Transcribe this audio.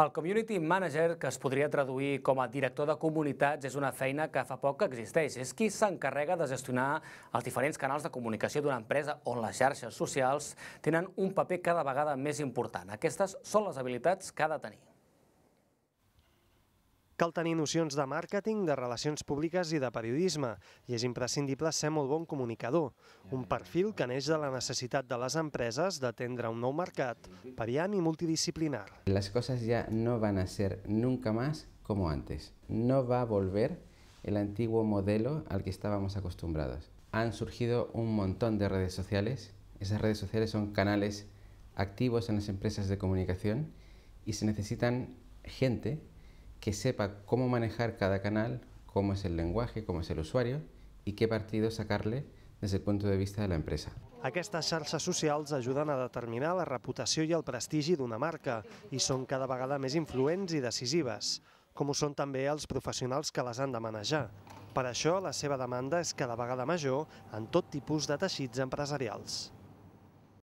El community manager, que es podria traduir com a director de comunitats, és una feina que fa poc que existeix. És qui s'encarrega de gestionar els diferents canals de comunicació d'una empresa on les xarxes socials tenen un paper cada vegada més important. Aquestes són les habilitats que ha de tenir. Cal tenir nocions de màrqueting, de relacions públicas i de periodisme, i es imprescindible ser molt bon comunicador, un perfil que neix de la necessitat de les empreses d'atendre un nou mercat, variant i multidisciplinar. Las cosas ya no van a ser nunca más como antes. No va a volver el antiguo modelo al que estábamos acostumbrados. Han surgido un montón de redes sociales. Esas redes sociales son canales activos en las empresas de comunicación y se necesitan gente que sepa cómo manejar cada canal, cómo es el lenguaje, cómo es el usuario i qué partido sacarle des del punt de vista de la empresa. Aquestes xarxes socials ajuden a determinar la reputació i el prestigi d'una marca i són cada vegada més influents i decisives, com ho són també els professionals que les han de manejar. Per això, la seva demanda és cada vegada major en tot tipus de teixits empresarials.